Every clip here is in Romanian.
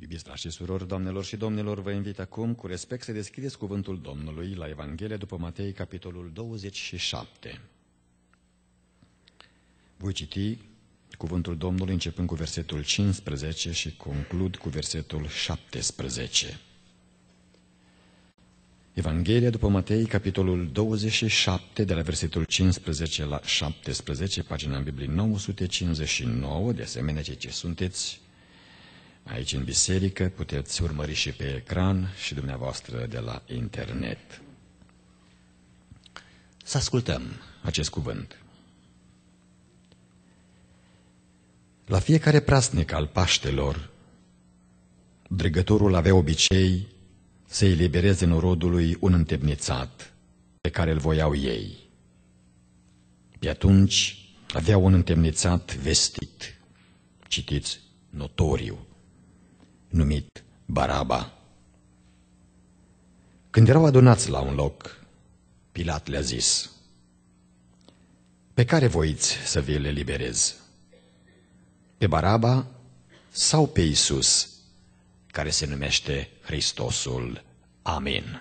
Iubiți dragi și surori, doamnelor și domnilor, vă invit acum cu respect să deschideți cuvântul Domnului la Evanghelia după Matei, capitolul 27. Voi citi cuvântul Domnului începând cu versetul 15 și conclud cu versetul 17. Evanghelia după Matei, capitolul 27, de la versetul 15 la 17, pagina în Biblie 959, de asemenea cei ce sunteți aici în biserică, puteți urmări și pe ecran și dumneavoastră de la internet. Să ascultăm acest cuvânt. La fiecare prasnic al Paștelor, drăgătorul avea obicei să elibereze norodului un întemnițat pe care îl voiau ei. Pe atunci avea un întemnițat vestit, citiți, notoriu, numit Baraba. Când erau adunați la un loc, Pilat le-a zis, Pe care voiți să vi le liberez? Pe Baraba sau pe Isus, care se numește Hristosul? Amin.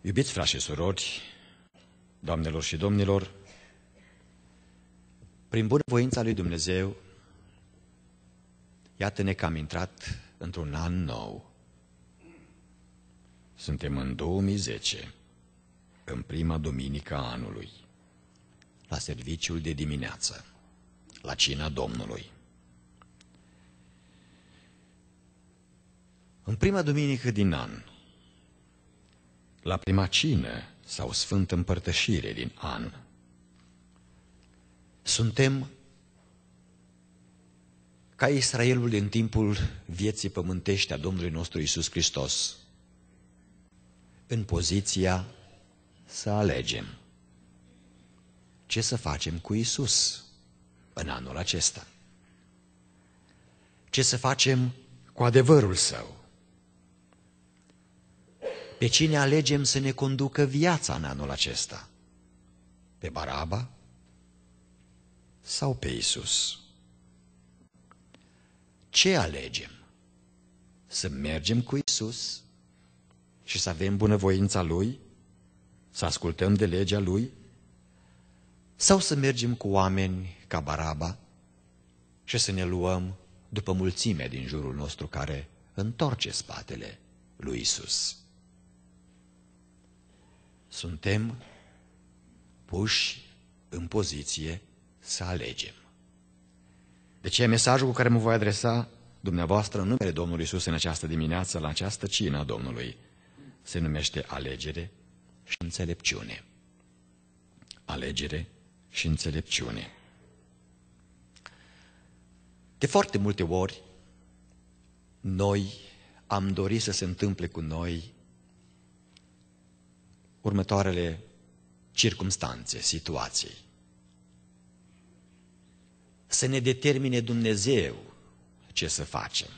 Iubiți frați și surori, doamnelor și domnilor, prin bunăvoința lui Dumnezeu, Iată-ne că am intrat într-un an nou. Suntem în 2010, în prima duminică a anului, la serviciul de dimineață, la cina Domnului. În prima duminică din an, la prima cină sau sfântă împărtășire din an, suntem ca Israelul în timpul vieții pământești a Domnului nostru Isus Hristos, în poziția să alegem ce să facem cu Isus în anul acesta. Ce să facem cu adevărul său? Pe cine alegem să ne conducă viața în anul acesta? Pe Baraba sau pe Isus? Ce alegem? Să mergem cu Isus și să avem bunăvoința Lui? Să ascultăm de legea Lui? Sau să mergem cu oameni ca Baraba și să ne luăm după mulțime din jurul nostru care întorce spatele lui Isus. Suntem puși în poziție să alegem. De ce mesajul cu care mă voi adresa dumneavoastră în numele Domnului Isus în această dimineață, la această cină a Domnului, se numește alegere și înțelepciune. Alegere și înțelepciune. De foarte multe ori, noi am dorit să se întâmple cu noi următoarele circumstanțe, situații să ne determine Dumnezeu ce să facem.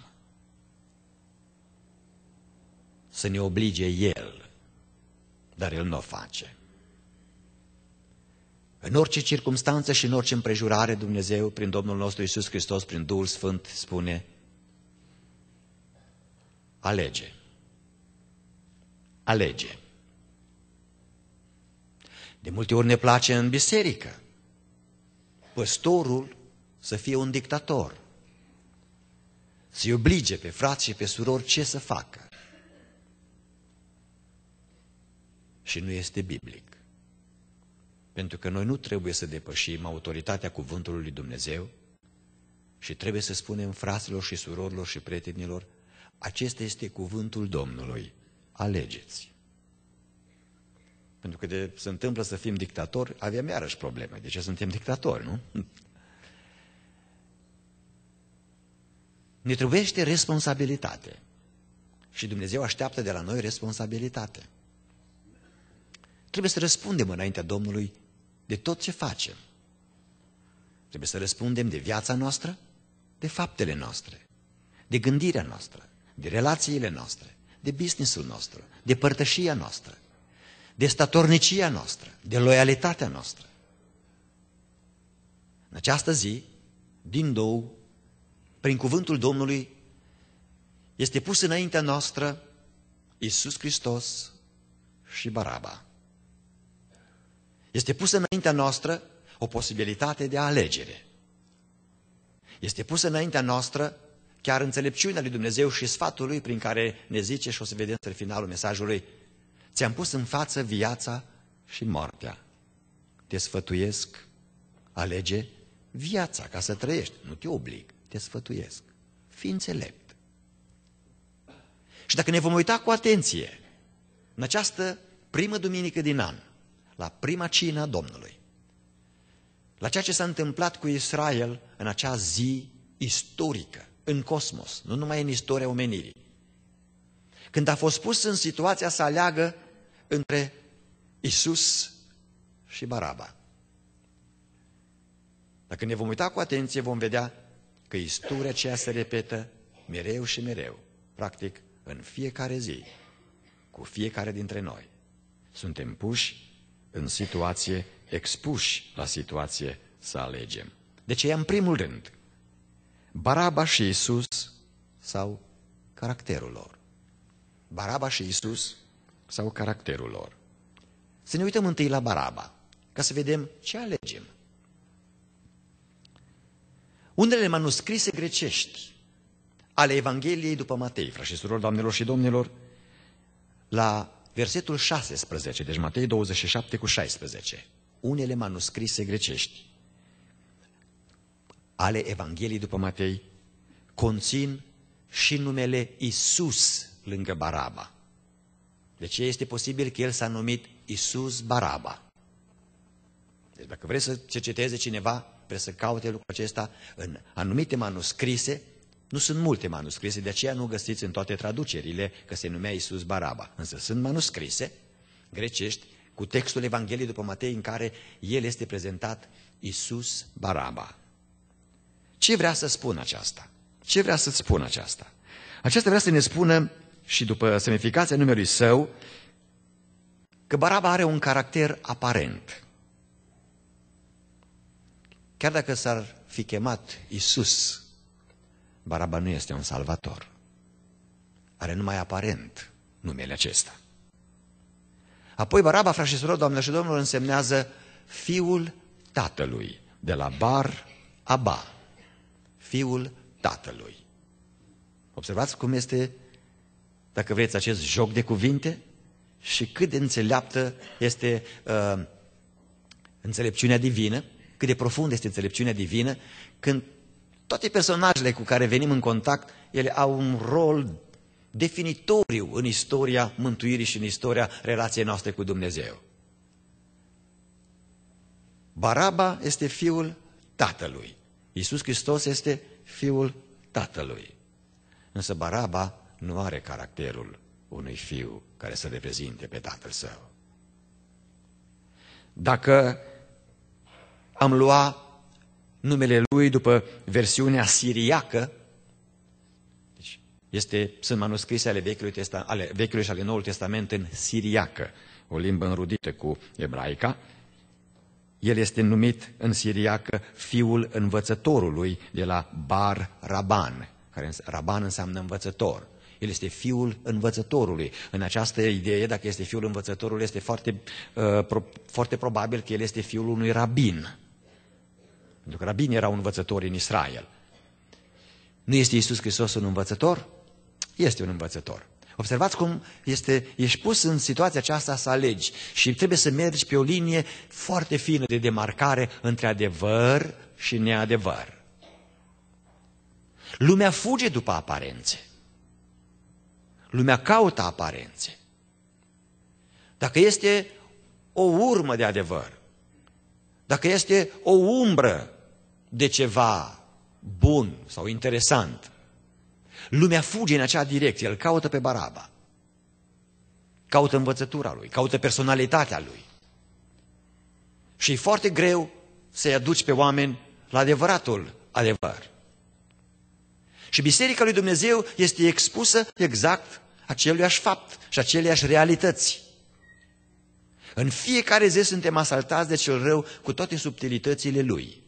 Să ne oblige El, dar El nu o face. În orice circunstanță și în orice împrejurare, Dumnezeu, prin Domnul nostru Isus Hristos, prin Duhul Sfânt, spune, alege, alege. De multe ori ne place în biserică. Păstorul să fie un dictator, să-i oblige pe frați și pe surori ce să facă. Și nu este biblic. Pentru că noi nu trebuie să depășim autoritatea cuvântului lui Dumnezeu și trebuie să spunem fraților și surorilor și prietenilor, acesta este cuvântul Domnului, alegeți. Pentru că de, se întâmplă să fim dictatori, avem iarăși probleme. De ce suntem dictatori, nu? ne trebuiește responsabilitate. Și Dumnezeu așteaptă de la noi responsabilitate. Trebuie să răspundem înaintea Domnului de tot ce facem. Trebuie să răspundem de viața noastră, de faptele noastre, de gândirea noastră, de relațiile noastre, de businessul nostru, de părtășia noastră, de statornicia noastră, de loialitatea noastră. În această zi, din două prin cuvântul Domnului, este pus înaintea noastră Isus Hristos și Baraba. Este pusă înaintea noastră o posibilitate de alegere. Este pusă înaintea noastră chiar înțelepciunea lui Dumnezeu și sfatul lui prin care ne zice, și o să vedem spre finalul mesajului, ți-am pus în față viața și moartea. Te sfătuiesc, alege viața ca să trăiești, nu te oblig te sfătuiesc. Fii înțelept. Și dacă ne vom uita cu atenție în această primă duminică din an, la prima cină a Domnului, la ceea ce s-a întâmplat cu Israel în acea zi istorică, în cosmos, nu numai în istoria omenirii, când a fost pus în situația să aleagă între Isus și Baraba. Dacă ne vom uita cu atenție, vom vedea că istoria aceea se repetă mereu și mereu, practic în fiecare zi, cu fiecare dintre noi. Suntem puși în situație, expuși la situație să alegem. Deci, în primul rând, Baraba și Isus sau caracterul lor. Baraba și Isus sau caracterul lor. Să ne uităm întâi la Baraba, ca să vedem ce alegem unele manuscrise grecești ale Evangheliei după Matei, frați doamnelor și domnilor, la versetul 16, deci Matei 27 cu 16, unele manuscrise grecești ale Evangheliei după Matei conțin și numele Isus lângă Baraba. Deci este posibil că el s-a numit Isus Baraba. Deci dacă vreți să cerceteze cineva trebuie să caute lucrul acesta în anumite manuscrise, nu sunt multe manuscrise, de aceea nu găsiți în toate traducerile că se numea Iisus Baraba, însă sunt manuscrise grecești cu textul Evangheliei după Matei în care el este prezentat Iisus Baraba. Ce vrea să spună aceasta? Ce vrea să spună aceasta? Aceasta vrea să ne spună și după semnificația numelui său, că Baraba are un caracter aparent. Chiar dacă s-ar fi chemat Isus, Baraba nu este un salvator. Are numai aparent numele acesta. Apoi Baraba, frate și doamne și domnul, însemnează fiul tatălui, de la bar aba, fiul tatălui. Observați cum este, dacă vreți, acest joc de cuvinte și cât de înțeleaptă este uh, înțelepciunea divină cât de profundă este înțelepciunea divină, când toate personajele cu care venim în contact, ele au un rol definitoriu în istoria mântuirii și în istoria relației noastre cu Dumnezeu. Baraba este fiul tatălui. Iisus Hristos este fiul tatălui. Însă Baraba nu are caracterul unui fiu care să reprezinte pe tatăl său. Dacă am lua numele lui după versiunea siriacă, deci este, sunt manuscrise ale Vechiului, Testa, ale Vechiului și ale Noului Testament în siriacă, o limbă înrudită cu ebraica, el este numit în siriacă fiul învățătorului de la Bar Raban, care Raban înseamnă învățător. El este fiul învățătorului. În această idee, dacă este fiul învățătorului, este foarte, uh, pro, foarte probabil că el este fiul unui rabin. Pentru că rabinii erau învățători în Israel. Nu este Iisus Hristos un învățător? Este un învățător. Observați cum este, ești pus în situația aceasta să alegi și trebuie să mergi pe o linie foarte fină de demarcare între adevăr și neadevăr. Lumea fuge după aparențe. Lumea caută aparențe. Dacă este o urmă de adevăr, dacă este o umbră de ceva bun sau interesant, lumea fuge în acea direcție, îl caută pe Baraba, caută învățătura lui, caută personalitatea lui. Și e foarte greu să-i aduci pe oameni la adevăratul adevăr. Și Biserica lui Dumnezeu este expusă exact aceluiași fapt și aceleași realități. În fiecare zi suntem asaltați de cel rău cu toate subtilitățile lui.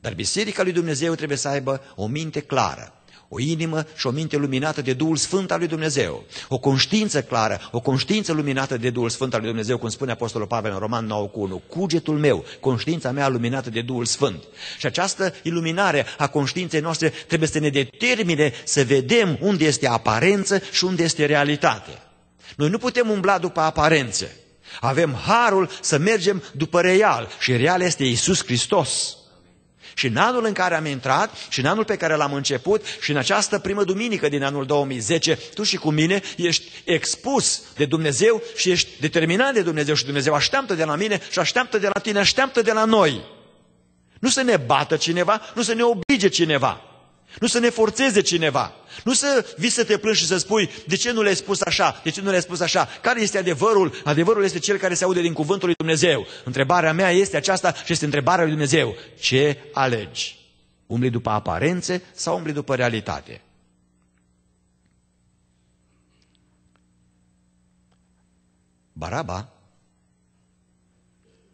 Dar Biserica lui Dumnezeu trebuie să aibă o minte clară, o inimă și o minte luminată de Duhul Sfânt al lui Dumnezeu, o conștiință clară, o conștiință luminată de Duhul Sfânt al lui Dumnezeu, cum spune Apostolul Pavel în Roman 9 cu 1, cugetul meu, conștiința mea luminată de Duhul Sfânt. Și această iluminare a conștiinței noastre trebuie să ne determine să vedem unde este aparență și unde este realitate. Noi nu putem umbla după aparențe. Avem harul să mergem după real și real este Isus Hristos. Și în anul în care am intrat și în anul pe care l-am început și în această primă duminică din anul 2010, tu și cu mine ești expus de Dumnezeu și ești determinat de Dumnezeu și Dumnezeu așteaptă de la mine și așteaptă de la tine, așteaptă de la noi. Nu să ne bată cineva, nu să ne oblige cineva. Nu să ne forțeze cineva. Nu să vii să te plângi și să spui de ce nu le-ai spus așa, de ce nu le-ai spus așa. Care este adevărul? Adevărul este cel care se aude din cuvântul lui Dumnezeu. Întrebarea mea este aceasta și este întrebarea lui Dumnezeu. Ce alegi? Umbli după aparențe sau umbli după realitate? Baraba,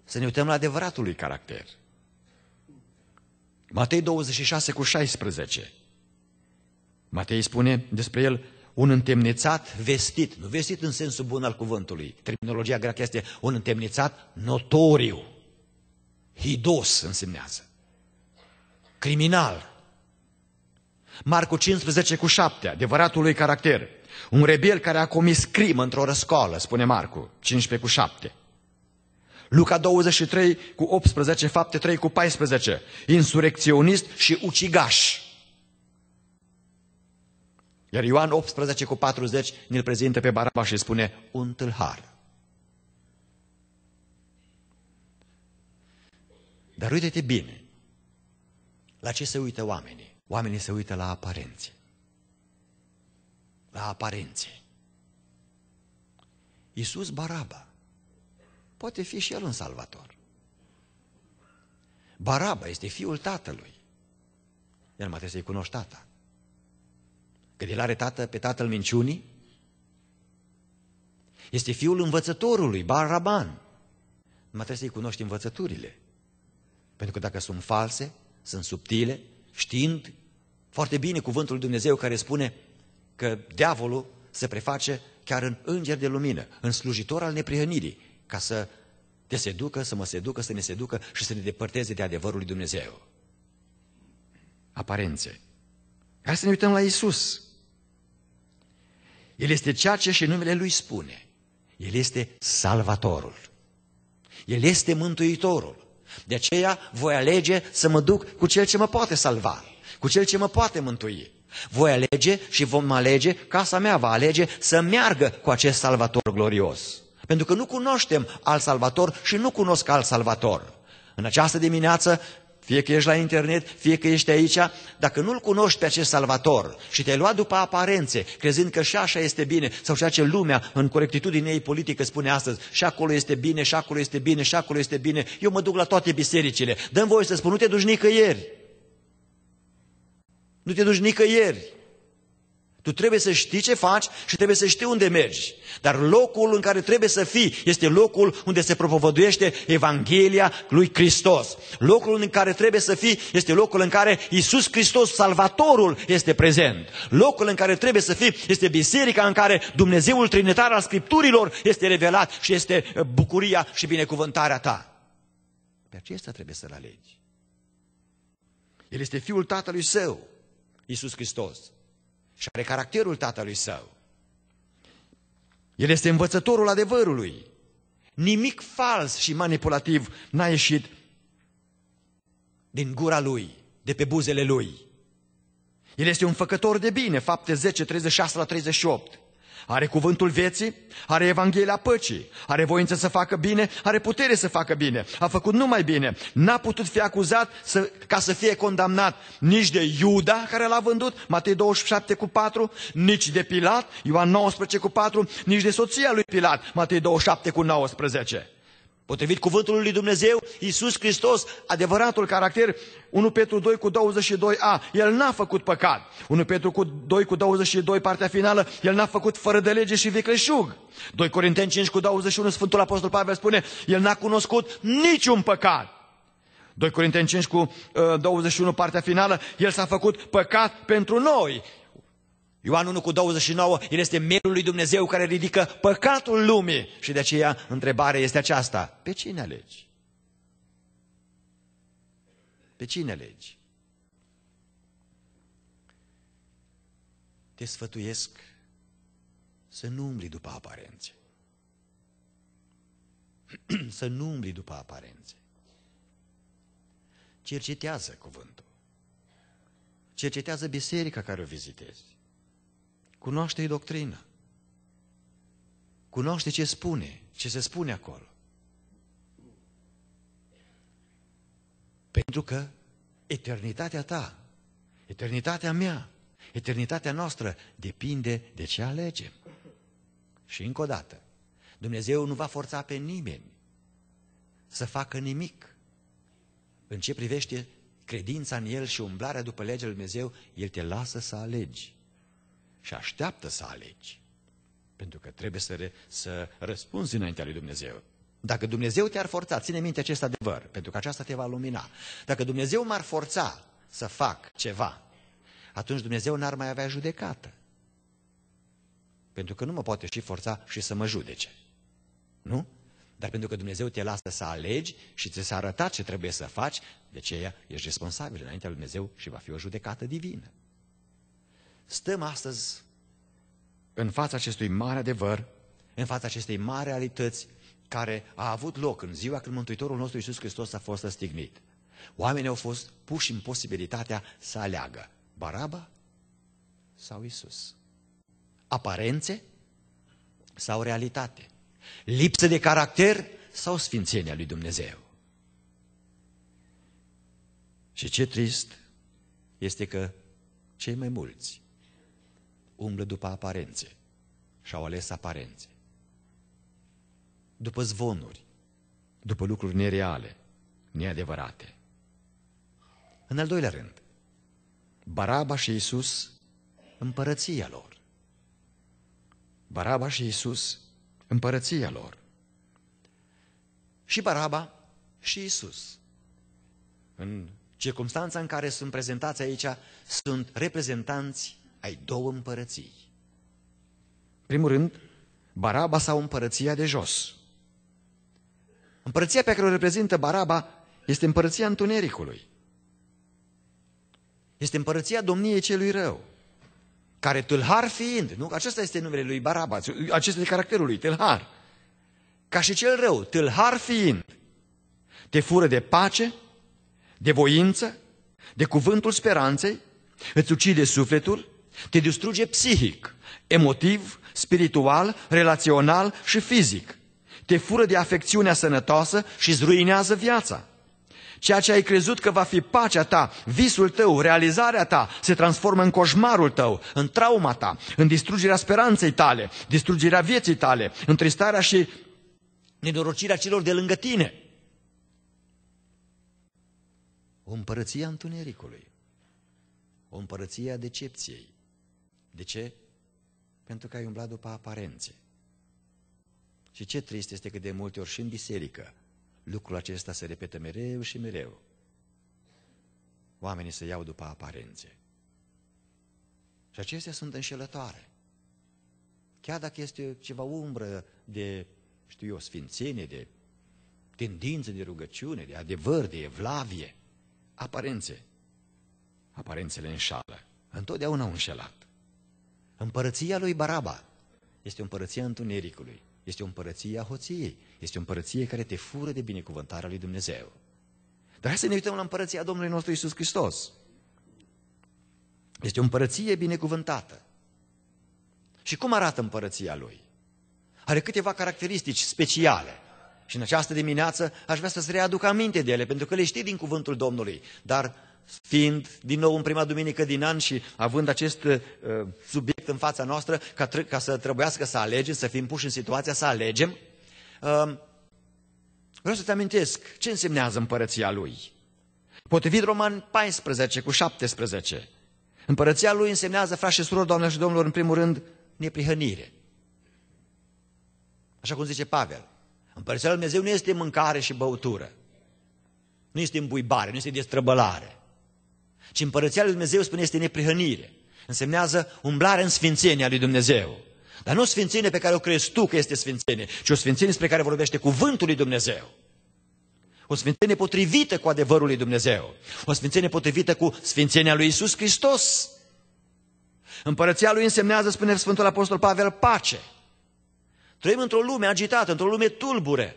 să ne uităm la adevăratul lui caracter – Matei 26 cu 16. Matei spune despre el un întemnițat vestit, nu vestit în sensul bun al cuvântului. Terminologia greacă este un întemnițat notoriu. Hidos însemnează. Criminal. Marcu 15 cu 7, adevăratul lui caracter. Un rebel care a comis crimă într-o răscoală, spune Marcu 15 cu 7. Luca 23 cu 18, fapte 3 cu 14, insurecționist și ucigaș. Iar Ioan 18 cu 40 ne-l prezintă pe Baraba și spune un tâlhar. Dar uite-te bine, la ce se uită oamenii? Oamenii se uită la aparențe. La aparențe. Iisus Baraba poate fi și el un salvator. Baraba este fiul tatălui. El mai trebuie să-i cunoști tata. Când el are tată pe tatăl minciunii. Este fiul învățătorului, Baraban. Mai trebuie să-i cunoști învățăturile. Pentru că dacă sunt false, sunt subtile, știind foarte bine cuvântul Dumnezeu care spune că diavolul se preface chiar în înger de lumină, în slujitor al neprihănirii ca să te seducă, să mă seducă, să ne seducă și să ne depărteze de adevărul lui Dumnezeu. Aparențe. Hai să ne uităm la Isus. El este ceea ce și numele Lui spune. El este Salvatorul. El este Mântuitorul. De aceea voi alege să mă duc cu Cel ce mă poate salva, cu Cel ce mă poate mântui. Voi alege și vom alege, casa mea va alege să meargă cu acest Salvator glorios. Pentru că nu cunoaștem al salvator și nu cunosc al salvator. În această dimineață, fie că ești la internet, fie că ești aici, dacă nu-L cunoști pe acest salvator și te-ai luat după aparențe, crezând că și așa este bine, sau ceea ce lumea în corectitudine ei politică spune astăzi, și acolo este bine, și acolo este bine, și acolo este bine, eu mă duc la toate bisericile, Dă-mi voie să spun, nu te duci nicăieri. Nu te duci nicăieri. Tu trebuie să știi ce faci și trebuie să știi unde mergi. Dar locul în care trebuie să fii este locul unde se propovăduiește Evanghelia lui Hristos. Locul în care trebuie să fii este locul în care Isus Hristos, Salvatorul, este prezent. Locul în care trebuie să fii este biserica în care Dumnezeul Trinitar al Scripturilor este revelat și este uh, bucuria și binecuvântarea ta. Pe acesta trebuie să-L alegi. El este Fiul Tatălui Său, Isus Hristos și are caracterul tatălui său. El este învățătorul adevărului. Nimic fals și manipulativ n-a ieșit din gura lui, de pe buzele lui. El este un făcător de bine, fapte 10, 36 la 38. Are cuvântul vieții, are Evanghelia păcii, are voință să facă bine, are putere să facă bine. A făcut numai bine. N-a putut fi acuzat să, ca să fie condamnat nici de Iuda care l-a vândut, Matei 27 cu 4, nici de Pilat, Ioan 19 cu 4, nici de soția lui Pilat, Matei 27 cu 19. Potrivit cuvântului lui Dumnezeu, Iisus Hristos, adevăratul caracter, 1 Petru 2 cu 22a, El n-a făcut păcat. 1 Petru 2 cu 22, partea finală, El n-a făcut fără de lege și vicleșug. 2 Corinteni 5 cu 21, Sfântul Apostol Pavel spune, El n-a cunoscut niciun păcat. 2 Corinteni 5 cu uh, 21, partea finală, El s-a făcut păcat pentru noi. Ioan 1 cu 29, el este mielul lui Dumnezeu care ridică păcatul lumii. Și de aceea întrebarea este aceasta, pe cine alegi? Pe cine alegi? Te sfătuiesc să nu umbli după aparențe. să nu umbli după aparențe. Cercetează cuvântul. Cercetează biserica care o vizitezi cunoaște-i doctrina. Cunoaște ce spune, ce se spune acolo. Pentru că eternitatea ta, eternitatea mea, eternitatea noastră depinde de ce alegem. Și încă o dată, Dumnezeu nu va forța pe nimeni să facă nimic. În ce privește credința în El și umblarea după legea Lui Dumnezeu, El te lasă să alegi și așteaptă să alegi. Pentru că trebuie să, re, să răspunzi înaintea lui Dumnezeu. Dacă Dumnezeu te-ar forța, ține minte acest adevăr, pentru că aceasta te va lumina. Dacă Dumnezeu m-ar forța să fac ceva, atunci Dumnezeu n-ar mai avea judecată. Pentru că nu mă poate și forța și să mă judece. Nu? Dar pentru că Dumnezeu te lasă să alegi și ți s-a arătat ce trebuie să faci, de aceea ești responsabil înaintea lui Dumnezeu și va fi o judecată divină. Stăm astăzi în fața acestui mare adevăr, în fața acestei mari realități care a avut loc în ziua când Mântuitorul nostru Iisus Hristos a fost răstignit. Oamenii au fost puși în posibilitatea să aleagă Baraba sau Isus. Aparențe sau realitate. Lipsă de caracter sau sfințenia lui Dumnezeu. Și ce trist este că cei mai mulți umblă după aparențe și au ales aparențe. După zvonuri, după lucruri nereale, neadevărate. În al doilea rând, Baraba și Iisus, împărăția lor. Baraba și Iisus, împărăția lor. Și Baraba și Iisus. În circunstanța în care sunt prezentați aici, sunt reprezentanți ai două împărății. În primul rând, Baraba sau împărăția de jos. Împărăția pe care o reprezintă Baraba este împărăția întunericului. Este împărăția domniei celui rău, care tâlhar fiind, nu? Acesta este numele lui Baraba, acesta este caracterul lui, tâlhar. Ca și cel rău, tâlhar fiind, te fură de pace, de voință, de cuvântul speranței, îți ucide sufletul, te distruge psihic, emotiv, spiritual, relațional și fizic. Te fură de afecțiunea sănătoasă și îți ruinează viața. Ceea ce ai crezut că va fi pacea ta, visul tău, realizarea ta, se transformă în coșmarul tău, în trauma ta, în distrugerea speranței tale, distrugerea vieții tale, în tristarea și nenorocirea celor de lângă tine. O împărăție a întunericului, o împărăție a decepției, de ce? Pentru că ai umblat după aparențe. Și ce trist este că de multe ori și în biserică lucrul acesta se repetă mereu și mereu. Oamenii se iau după aparențe. Și acestea sunt înșelătoare. Chiar dacă este ceva umbră de, știu eu, sfințenie, de tendință de rugăciune, de adevăr, de evlavie, aparențe. Aparențele înșală. Întotdeauna au înșelat. Împărăția lui Baraba este o împărăție a întunericului, este o împărăție a hoției, este o împărăție care te fură de binecuvântarea lui Dumnezeu. Dar hai să ne uităm la împărăția Domnului nostru Isus Hristos. Este o împărăție binecuvântată. Și cum arată împărăția lui? Are câteva caracteristici speciale. Și în această dimineață aș vrea să-ți readuc aminte de ele, pentru că le știi din cuvântul Domnului. Dar fiind din nou în prima duminică din an și având acest uh, subiect în fața noastră, ca, tr- ca să trebuiască să alegem, să fim puși în situația să alegem, uh, vreau să-ți amintesc ce însemnează împărăția lui. Potrivit Roman 14 cu 17, împărăția lui însemnează, frați și surori, doamne și domnilor, în primul rând, neprihănire. Așa cum zice Pavel, împărăția lui Dumnezeu nu este mâncare și băutură, nu este îmbuibare, nu este destrăbălare, ci împărăția lui Dumnezeu spune este neprihănire. Însemnează umblare în sfințenia lui Dumnezeu. Dar nu sfințenie pe care o crezi tu că este sfințenie, ci o sfințenie spre care vorbește cuvântul lui Dumnezeu. O sfințenie potrivită cu adevărul lui Dumnezeu. O sfințenie potrivită cu sfințenia lui Isus Hristos. Împărăția lui însemnează, spune Sfântul Apostol Pavel, pace. Trăim într-o lume agitată, într-o lume tulbure.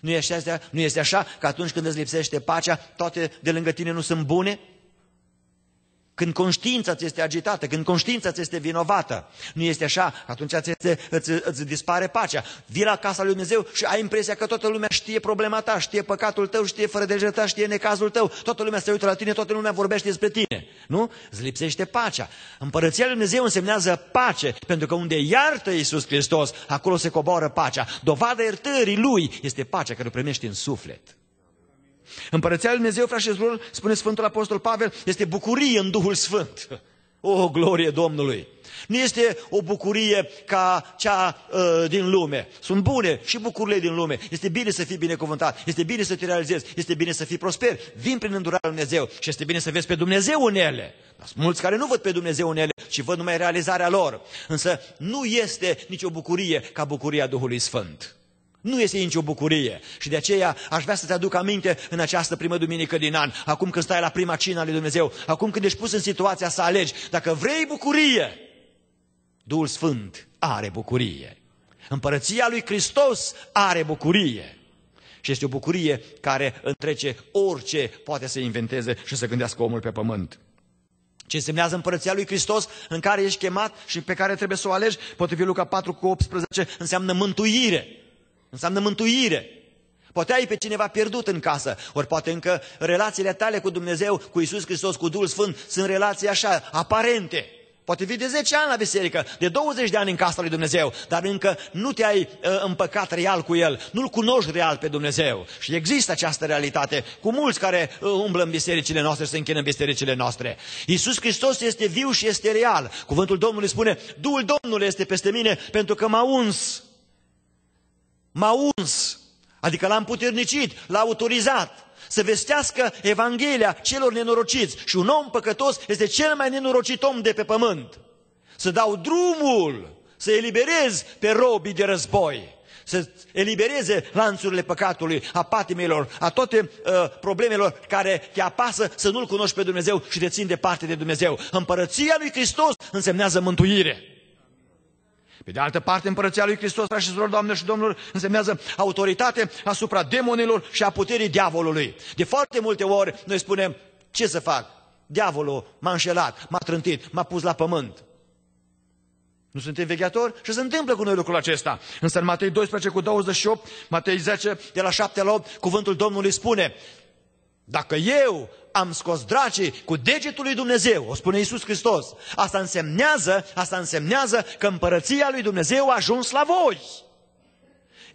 Nu este, așa, nu este așa că atunci când îți lipsește pacea, toate de lângă tine nu sunt bune? Când conștiința ți este agitată, când conștiința ți este vinovată, nu este așa, atunci ți este, îți, îți dispare pacea. Vii la casa lui Dumnezeu și ai impresia că toată lumea știe problema ta, știe păcatul tău, știe fără de ta, știe necazul tău. Toată lumea se uită la tine, toată lumea vorbește despre tine. Nu? Îți lipsește pacea. Împărăția lui Dumnezeu însemnează pace, pentru că unde iartă Iisus Hristos, acolo se coboară pacea. Dovada iertării lui este pacea care o primești în suflet. Împărăția lui Dumnezeu, frate și spune Sfântul Apostol Pavel, este bucurie în Duhul Sfânt. O, glorie Domnului! Nu este o bucurie ca cea uh, din lume. Sunt bune și bucurile din lume. Este bine să fii binecuvântat, este bine să te realizezi, este bine să fii prosper. Vin prin îndurarea lui Dumnezeu și este bine să vezi pe Dumnezeu în ele. Dar sunt mulți care nu văd pe Dumnezeu în ele, ci văd numai realizarea lor. Însă nu este nicio bucurie ca bucuria Duhului Sfânt. Nu este nicio bucurie. Și de aceea aș vrea să te aduc aminte în această primă duminică din an, acum când stai la prima cină a lui Dumnezeu, acum când ești pus în situația să alegi, dacă vrei bucurie, Duhul Sfânt are bucurie. Împărăția lui Hristos are bucurie. Și este o bucurie care întrece orice poate să inventeze și să gândească omul pe pământ. Ce însemnează împărăția lui Hristos în care ești chemat și pe care trebuie să o alegi, potrivit Luca 4 cu 18, înseamnă mântuire. Înseamnă mântuire. Poate ai pe cineva pierdut în casă, ori poate încă relațiile tale cu Dumnezeu, cu Isus Hristos, cu Duhul Sfânt, sunt relații așa, aparente. Poate vii de 10 ani la biserică, de 20 de ani în casa lui Dumnezeu, dar încă nu te-ai uh, împăcat real cu El, nu-L cunoști real pe Dumnezeu. Și există această realitate cu mulți care uh, umblă în bisericile noastre, se închină în bisericile noastre. Iisus Hristos este viu și este real. Cuvântul Domnului spune, Duhul Domnului este peste mine pentru că m-a uns m-a uns, adică l-a împuternicit, l-a autorizat să vestească Evanghelia celor nenorociți. Și un om păcătos este cel mai nenorocit om de pe pământ. Să dau drumul, să eliberez pe robii de război, să elibereze lanțurile păcatului, a patimelor, a toate uh, problemelor care te apasă să nu-L cunoști pe Dumnezeu și te țin departe de Dumnezeu. Împărăția lui Hristos însemnează mântuire. Pe de altă parte, împărăția lui Hristos, frate și surori, doamne și domnul, însemnează autoritate asupra demonilor și a puterii diavolului. De foarte multe ori noi spunem, ce să fac? Diavolul m-a înșelat, m-a trântit, m-a pus la pământ. Nu suntem vegheatori? Și se întâmplă cu noi lucrul acesta. Însă în Matei 12 cu 28, Matei 10 de la 7 la 8, cuvântul Domnului spune, dacă eu am scos dracii cu degetul lui Dumnezeu, o spune Iisus Hristos, asta însemnează, asta însemnează că împărăția lui Dumnezeu a ajuns la voi.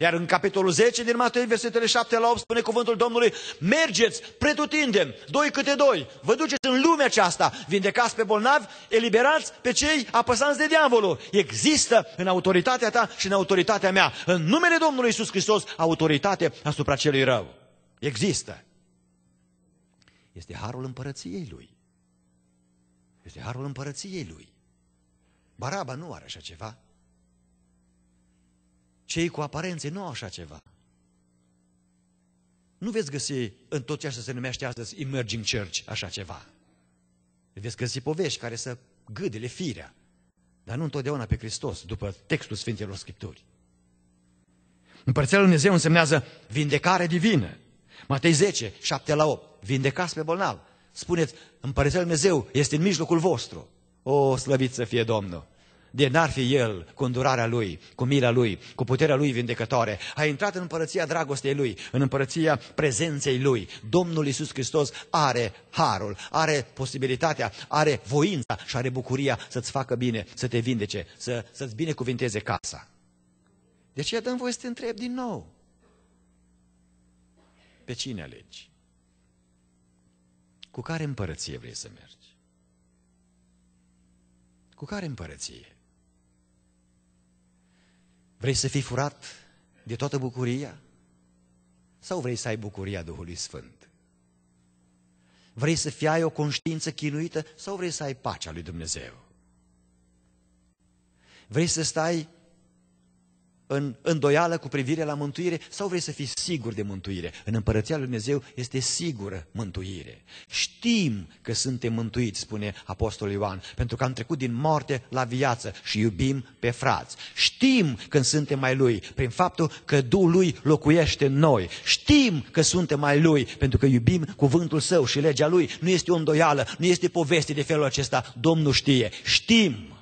Iar în capitolul 10 din Matei, versetele 7 la 8, spune cuvântul Domnului, mergeți, pretutindem, doi câte doi, vă duceți în lumea aceasta, vindecați pe bolnavi, eliberați pe cei apăsați de diavolul. Există în autoritatea ta și în autoritatea mea, în numele Domnului Iisus Hristos, autoritate asupra celui rău. Există. Este harul împărăției lui. Este harul împărăției lui. Baraba nu are așa ceva. Cei cu aparențe nu au așa ceva. Nu veți găsi în tot ceea ce se numește astăzi emerging church așa ceva. Veți găsi povești care să gâdele firea, dar nu întotdeauna pe Hristos, după textul Sfintelor Scripturi. Împărția Lui Dumnezeu însemnează vindecare divină. Matei 10, 7 la 8. Vindecați pe bolnav. Spuneți, Împărăția Lui Dumnezeu este în mijlocul vostru. O, slăvit să fie Domnul! de n-ar fi El, cu îndurarea Lui, cu mila Lui, cu puterea Lui vindecătoare. A intrat în împărăția dragostei Lui, în împărăția prezenței Lui. Domnul Iisus Hristos are harul, are posibilitatea, are voința și are bucuria să-ți facă bine, să te vindece, să, să-ți binecuvinteze casa. De deci, aceea dăm voie să te întreb din nou. Pe cine alegi? Cu care împărăție vrei să mergi? Cu care împărăție? Vrei să fii furat de toată bucuria? Sau vrei să ai bucuria Duhului Sfânt? Vrei să fii ai o conștiință chinuită sau vrei să ai pacea lui Dumnezeu? Vrei să stai în îndoială cu privire la mântuire sau vrei să fii sigur de mântuire? În Împărăția Lui Dumnezeu este sigură mântuire. Știm că suntem mântuiți, spune Apostolul Ioan, pentru că am trecut din moarte la viață și iubim pe frați. Știm că suntem mai Lui, prin faptul că Duhul Lui locuiește în noi. Știm că suntem mai Lui, pentru că iubim cuvântul Său și legea Lui. Nu este o îndoială, nu este poveste de felul acesta, Domnul știe. Știm!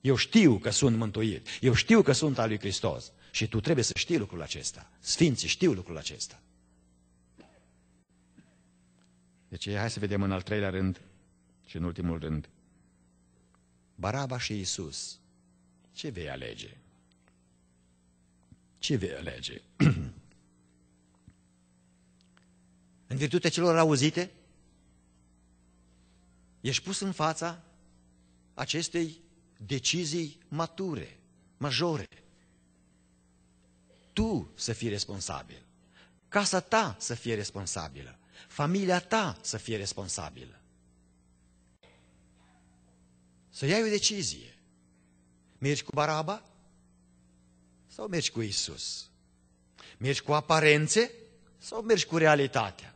Eu știu că sunt mântuit, eu știu că sunt al lui Hristos și tu trebuie să știi lucrul acesta. Sfinții știu lucrul acesta. Deci hai să vedem în al treilea rând și în ultimul rând. Baraba și Isus, ce vei alege? Ce vei alege? în virtutea celor auzite, ești pus în fața acestei decizii mature, majore. Tu să fii responsabil, casa ta să fie responsabilă, familia ta să fie responsabilă. Să iei o decizie. Mergi cu Baraba sau mergi cu Isus? Mergi cu aparențe sau mergi cu realitatea?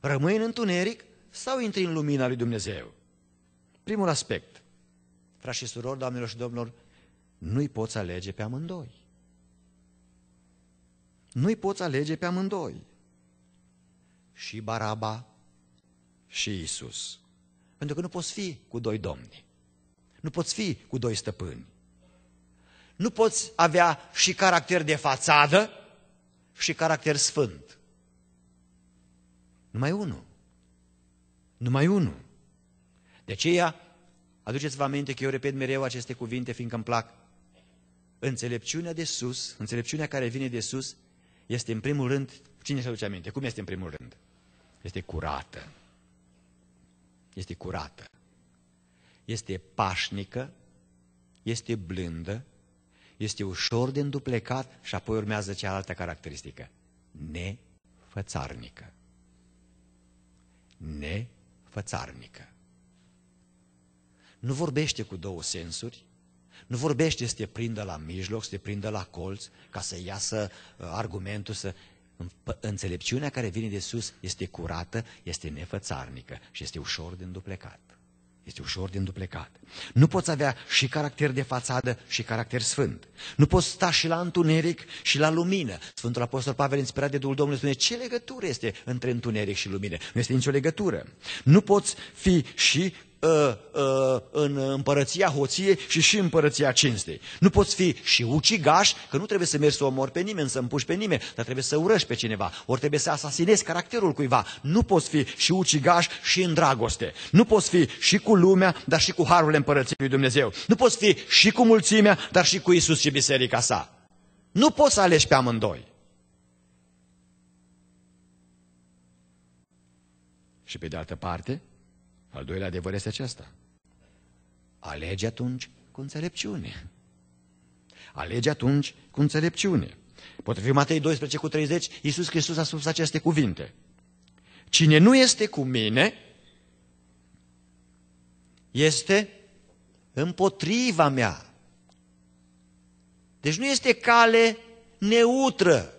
Rămâi în întuneric sau intri în lumina lui Dumnezeu? Primul aspect. Frați și surori, doamnelor și domnilor, nu-i poți alege pe amândoi. Nu-i poți alege pe amândoi. Și Baraba și Isus. Pentru că nu poți fi cu doi domni. Nu poți fi cu doi stăpâni. Nu poți avea și caracter de fațadă și caracter sfânt. Numai unul. Numai unul. De aceea Aduceți-vă aminte că eu repet mereu aceste cuvinte, fiindcă îmi plac. Înțelepciunea de sus, înțelepciunea care vine de sus, este în primul rând, cine se aduce aminte? Cum este în primul rând? Este curată. Este curată. Este pașnică, este blândă, este ușor de înduplecat și apoi urmează cealaltă caracteristică. Nefățarnică. Nefățarnică nu vorbește cu două sensuri, nu vorbește să te prindă la mijloc, să te prindă la colț, ca să iasă uh, argumentul, să... Înțelepciunea care vine de sus este curată, este nefățarnică și este ușor de înduplecat. Este ușor de înduplecat. Nu poți avea și caracter de fațadă și caracter sfânt. Nu poți sta și la întuneric și la lumină. Sfântul Apostol Pavel, inspirat de Duhul Domnului, spune ce legătură este între întuneric și lumină. Nu este nicio legătură. Nu poți fi și uh, uh, în împărăția hoției și și împărăția cinstei. Nu poți fi și ucigaș, că nu trebuie să mergi să omori pe nimeni, să împuși pe nimeni, dar trebuie să urăști pe cineva, ori trebuie să asasinezi caracterul cuiva. Nu poți fi și ucigaș și în dragoste. Nu poți fi și cu lumea, dar și cu harul împărăției lui Dumnezeu. Nu poți fi și cu mulțimea, dar și cu Isus și biserica sa. Nu poți să alegi pe amândoi. Și pe de altă parte, al doilea adevăr este acesta. Alege atunci cu înțelepciune. Alege atunci cu înțelepciune. Potrivit Matei 12 cu 30, Iisus Hristos a spus aceste cuvinte. Cine nu este cu mine, este împotriva mea. Deci nu este cale neutră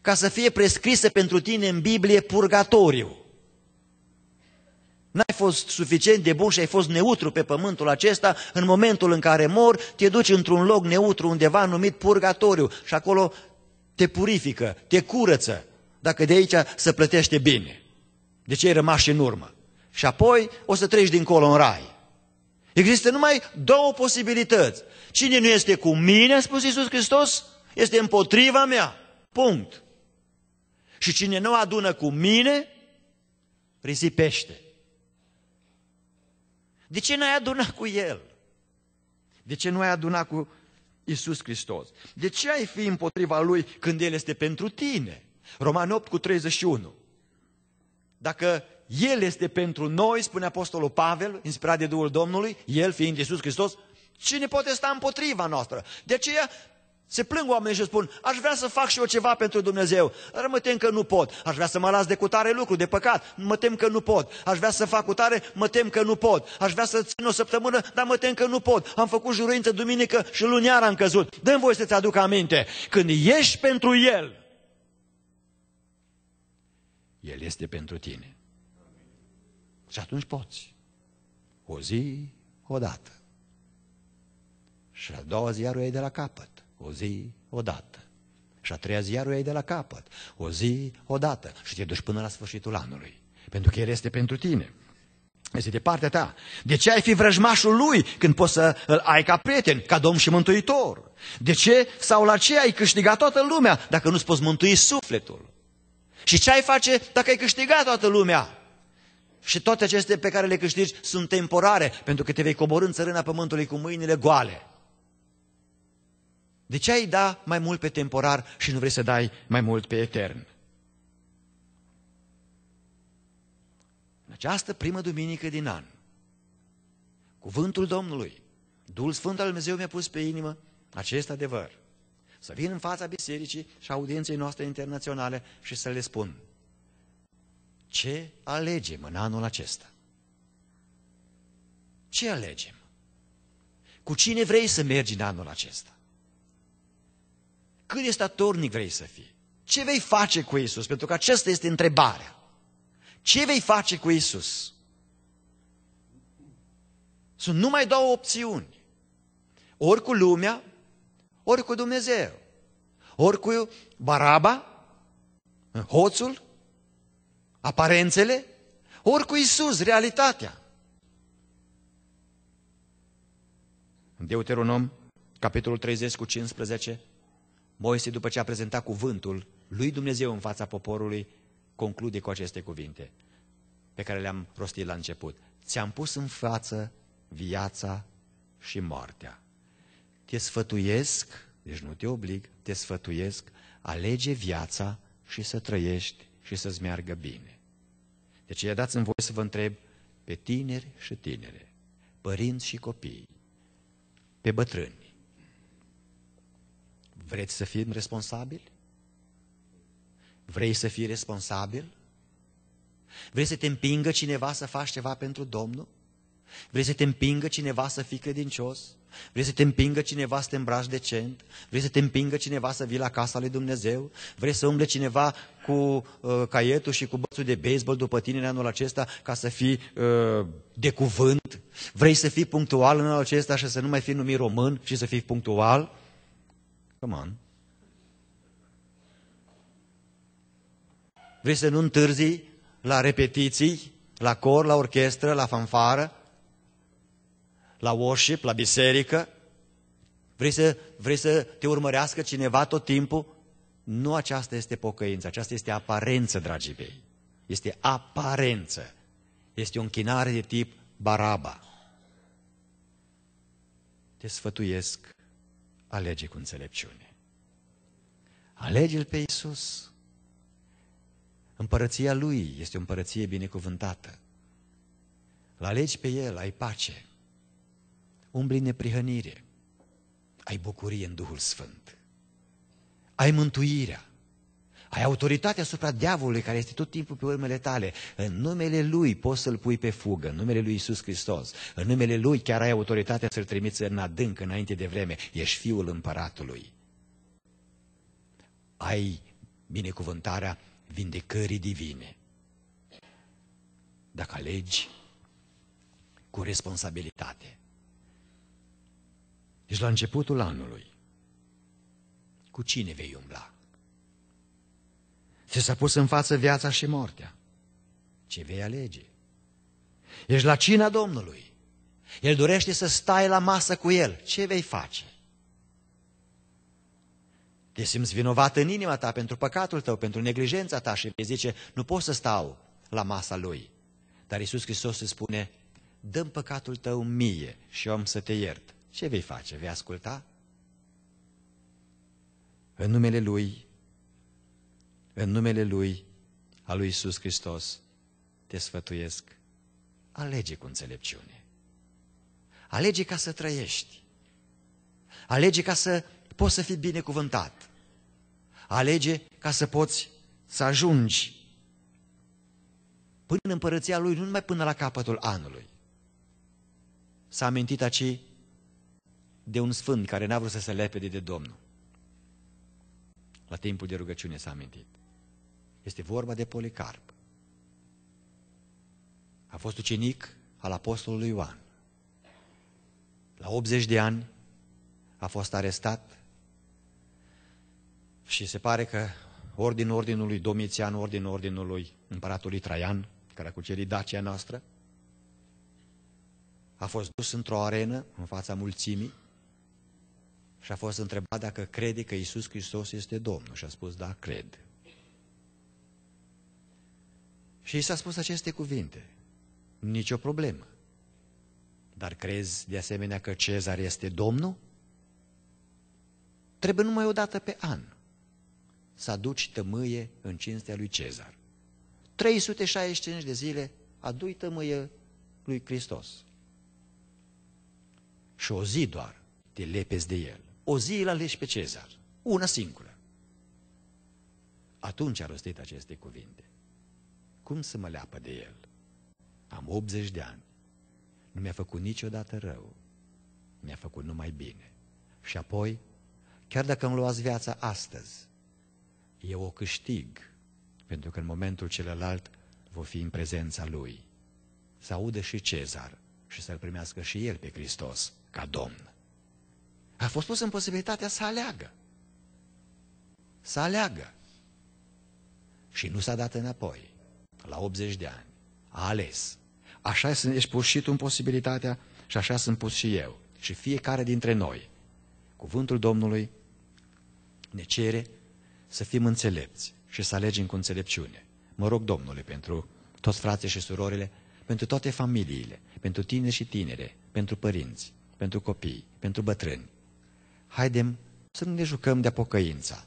ca să fie prescrisă pentru tine în Biblie purgatoriu. N-ai fost suficient de bun și ai fost neutru pe pământul acesta, în momentul în care mor, te duci într-un loc neutru undeva numit purgatoriu și acolo te purifică, te curăță, dacă de aici se plătește bine. ce deci ai rămas în urmă. Și apoi o să treci dincolo în rai. Există numai două posibilități. Cine nu este cu mine, a spus Iisus Hristos, este împotriva mea. Punct. Și cine nu adună cu mine, risipește. De ce n-ai adunat cu El? De ce nu ai adunat cu Isus Hristos? De ce ai fi împotriva Lui când El este pentru tine? Roman 8 cu 31. Dacă El este pentru noi, spune Apostolul Pavel, inspirat de Duhul Domnului, El fiind Isus Hristos, cine poate sta împotriva noastră? De aceea se plâng oamenii și spun, aș vrea să fac și eu ceva pentru Dumnezeu, dar mă tem că nu pot. Aș vrea să mă las de cutare lucru, de păcat, mă tem că nu pot. Aș vrea să fac cutare, mă tem că nu pot. Aș vrea să țin o săptămână, dar mă tem că nu pot. Am făcut juruință duminică și iar am căzut. dă voi să-ți aduc aminte. Când ești pentru El, El este pentru tine. Și atunci poți. O zi, o dată Și a doua zi iar o iei de la capăt o zi, odată. Și a treia zi iarul de la capăt, o zi, odată. Și te duci până la sfârșitul anului, pentru că El este pentru tine. Este de partea ta. De ce ai fi vrăjmașul lui când poți să îl ai ca prieten, ca domn și mântuitor? De ce sau la ce ai câștigat toată lumea dacă nu-ți poți mântui sufletul? Și ce ai face dacă ai câștigat toată lumea? Și toate acestea pe care le câștigi sunt temporare, pentru că te vei coborâ în țărâna pământului cu mâinile goale. De ce ai da mai mult pe temporar și nu vrei să dai mai mult pe etern? În această primă duminică din an, cuvântul Domnului, Duhul Sfânt al Dumnezeu mi-a pus pe inimă acest adevăr. Să vin în fața bisericii și audienței noastre internaționale și să le spun ce alegem în anul acesta? Ce alegem? Cu cine vrei să mergi în anul acesta? Cât de statornic vrei să fii? Ce vei face cu Isus? Pentru că aceasta este întrebarea. Ce vei face cu Isus? Sunt numai două opțiuni. Ori cu lumea, ori cu Dumnezeu. Ori cu Baraba, hoțul, aparențele, ori cu Isus, realitatea. În Deuteronom, capitolul 30 cu 15, Moise, după ce a prezentat cuvântul lui Dumnezeu în fața poporului, conclude cu aceste cuvinte pe care le-am rostit la început. Ți-am pus în față viața și moartea. Te sfătuiesc, deci nu te oblig, te sfătuiesc, alege viața și să trăiești și să-ți meargă bine. Deci i-a dat în voie să vă întreb pe tineri și tinere, părinți și copii, pe bătrâni, Vreți să fim responsabili? Vrei să fii responsabil? Vrei să te împingă cineva să faci ceva pentru Domnul? Vrei să te împingă cineva să fii credincios? Vrei să te împingă cineva să te îmbraci decent? Vrei să te împingă cineva să vii la casa lui Dumnezeu? Vrei să umble cineva cu uh, caietul și cu bățul de baseball după tine în anul acesta ca să fii uh, de cuvânt? Vrei să fii punctual în anul acesta și să nu mai fii numit român și să fii punctual? Come on. Vrei să nu întârzi la repetiții, la cor, la orchestră, la fanfară, la worship, la biserică? Vrei să, vrei să te urmărească cineva tot timpul? Nu aceasta este pocăință, aceasta este aparență, dragii mei. Este aparență. Este o închinare de tip baraba. Te sfătuiesc alege cu înțelepciune. Alege-L pe Iisus. Împărăția Lui este o împărăție binecuvântată. La alegi pe El, ai pace, umbli neprihănire, ai bucurie în Duhul Sfânt, ai mântuirea, ai autoritate asupra diavolului care este tot timpul pe urmele tale. În numele Lui poți să-L pui pe fugă, în numele Lui Isus Hristos. În numele Lui chiar ai autoritatea să-L trimiți în adânc, înainte de vreme. Ești Fiul Împăratului. Ai binecuvântarea vindecării divine. Dacă alegi cu responsabilitate. Deci la începutul anului, cu cine vei umbla? Ți s-a pus în față viața și moartea. Ce vei alege? Ești la cina Domnului. El dorește să stai la masă cu El. Ce vei face? Te simți vinovat în inima ta pentru păcatul tău, pentru neglijența ta și vei zice, nu pot să stau la masa Lui. Dar Iisus Hristos îți spune, dăm păcatul tău mie și eu am să te iert. Ce vei face? Vei asculta? În numele Lui în numele Lui, a Lui Iisus Hristos, te sfătuiesc, alege cu înțelepciune. Alege ca să trăiești. Alege ca să poți să fii binecuvântat. Alege ca să poți să ajungi până în împărăția Lui, nu numai până la capătul anului. S-a amintit aici de un sfânt care n-a vrut să se lepede de Domnul. La timpul de rugăciune s-a amintit. Este vorba de Policarp. A fost ucenic al apostolului Ioan. La 80 de ani a fost arestat și se pare că ordinul lui Domitian, ordinul lui împăratului Traian, care a cucerit Dacia noastră, a fost dus într-o arenă în fața mulțimii și a fost întrebat dacă crede că Isus Hristos este Domnul și a spus da, cred. Și i s-a spus aceste cuvinte. Nicio problemă. Dar crezi de asemenea că Cezar este Domnul? Trebuie numai o dată pe an să aduci tămâie în cinstea lui Cezar. 365 de zile adui tămâie lui Hristos. Și o zi doar te lepezi de el. O zi îl alegi pe Cezar. Una singură. Atunci a rostit aceste cuvinte cum să mă leapă de el? Am 80 de ani. Nu mi-a făcut niciodată rău. Mi-a făcut numai bine. Și apoi, chiar dacă îmi luați viața astăzi, eu o câștig, pentru că în momentul celălalt voi fi în prezența lui. Să audă și Cezar și să-l primească și el pe Hristos ca Domn. A fost pus în posibilitatea să aleagă. Să aleagă. Și nu s-a dat înapoi la 80 de ani. A ales. Așa ești pus și tu în posibilitatea și așa sunt pus și eu și fiecare dintre noi. Cuvântul Domnului ne cere să fim înțelepți și să alegem cu înțelepciune. Mă rog, Domnule, pentru toți frații și surorile, pentru toate familiile, pentru tineri și tinere, pentru părinți, pentru copii, pentru bătrâni. Haidem să nu ne jucăm de-a pocăința,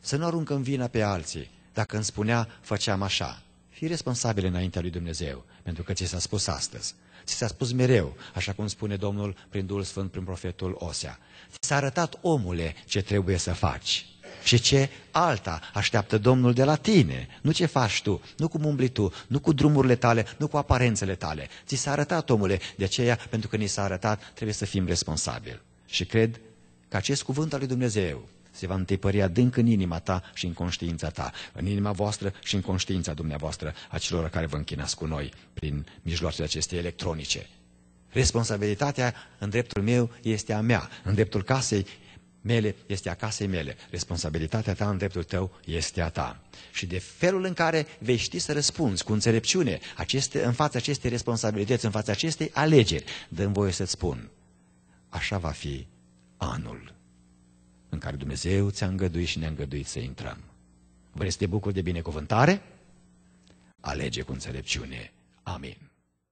să nu aruncăm vina pe alții dacă îmi spunea făceam așa. Fii responsabil înaintea lui Dumnezeu, pentru că ți s-a spus astăzi. Ți s-a spus mereu, așa cum spune Domnul prin Duhul Sfânt, prin profetul Osea. Ți s-a arătat, omule, ce trebuie să faci și ce alta așteaptă Domnul de la tine. Nu ce faci tu, nu cum umbli tu, nu cu drumurile tale, nu cu aparențele tale. Ți s-a arătat, omule, de aceea, pentru că ni s-a arătat, trebuie să fim responsabili. Și cred că acest cuvânt al lui Dumnezeu, se va întepări adânc în inima ta și în conștiința ta, în inima voastră și în conștiința dumneavoastră a celor care vă închinați cu noi prin mijloacele acestei electronice. Responsabilitatea în dreptul meu este a mea, în dreptul casei mele este a casei mele. Responsabilitatea ta în dreptul tău este a ta. Și de felul în care vei ști să răspunzi cu înțelepciune aceste, în fața acestei responsabilități, în fața acestei alegeri, dăm voie să-ți spun, așa va fi anul în care Dumnezeu ți-a îngăduit și ne-a îngăduit să intrăm. Vrei să te bucuri de binecuvântare? Alege cu înțelepciune. Amin.